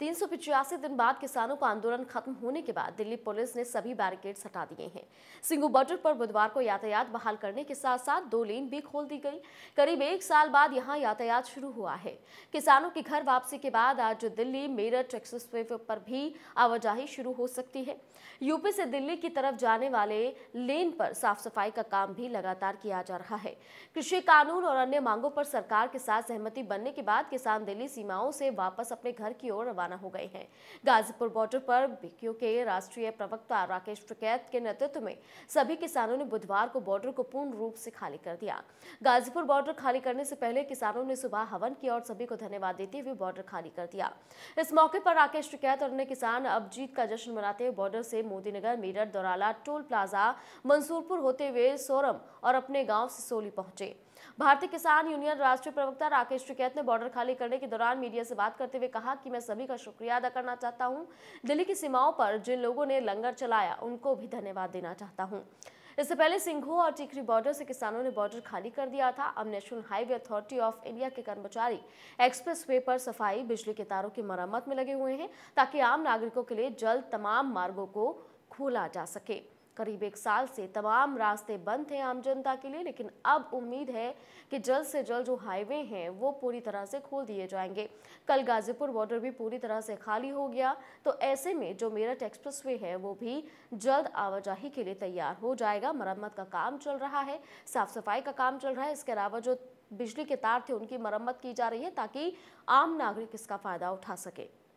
तीन दिन बाद किसानों का आंदोलन खत्म होने के बाद दिल्ली पुलिस ने सभी बैरिकेड्स हटा दिए हैं सिंगू बॉर्डर पर बुधवार को यातायात बहाल करने के साथ साथ दो लेन भी खोल दी गई करीब एक साल बाद यहाँ यातायात शुरू हुआ है किसानों की घर वापसी के बाद आज दिल्ली मेरठ एक्सप्रेस वे पर भी आवाजाही शुरू हो सकती है यूपी से दिल्ली की तरफ जाने वाले लेन पर साफ सफाई का काम भी लगातार किया जा रहा है कृषि कानून और अन्य मांगों पर सरकार के साथ सहमति बनने के बाद किसान दिल्ली सीमाओं से वापस अपने घर की ओर रवाना रवाना हो गए हैं गाजीपुर बॉर्डर पर बीक्यू के राष्ट्रीय प्रवक्ता राकेश टिकैत के नेतृत्व में सभी किसानों ने बुधवार को बॉर्डर को पूर्ण रूप से खाली कर दिया गाजीपुर बॉर्डर खाली करने से पहले किसानों ने सुबह हवन किया और सभी को धन्यवाद देते हुए बॉर्डर खाली कर दिया इस मौके पर राकेश टिकैत और अन्य किसान अब जीत का जश्न मनाते हुए बॉर्डर से मोदीनगर मेरठ दौराला टोल प्लाजा मंसूरपुर होते हुए सोरम और अपने गाँव सोली पहुंचे भारतीय किसान यूनियन राष्ट्रीय प्रवक्ता राकेश टिकैत ने बॉर्डर खाली करने के दौरान मीडिया से बात करते हुए कहा कि मैं सभी का शुक्रिया अदा करना चाहता हूँ दिल्ली की सीमाओं पर जिन लोगों ने लंगर चलाया उनको भी धन्यवाद देना चाहता हूँ इससे पहले सिंघो और टिकरी बॉर्डर से किसानों ने बॉर्डर खाली कर दिया था अब national highway authority of India के कर्मचारी एक्सप्रेस वे पर सफाई बिजली के तारों की मरम्मत में लगे हुए हैं ताकि आम नागरिकों के लिए जल्द तमाम मार्गों को खोला जा सके करीब एक साल से तमाम रास्ते बंद थे आम जनता के लिए लेकिन अब उम्मीद है कि जल्द से जल्द जो हाईवे हैं वो पूरी तरह से खोल दिए जाएंगे कल गाजीपुर बॉर्डर भी पूरी तरह से खाली हो गया तो ऐसे में जो मेरठ एक्सप्रेस है वो भी जल्द आवाजाही के लिए तैयार हो जाएगा मरम्मत का काम चल रहा है साफ सफाई का काम चल रहा है इसके अलावा जो बिजली के तार थे उनकी मरम्मत की जा रही है ताकि आम नागरिक इसका फ़ायदा उठा सके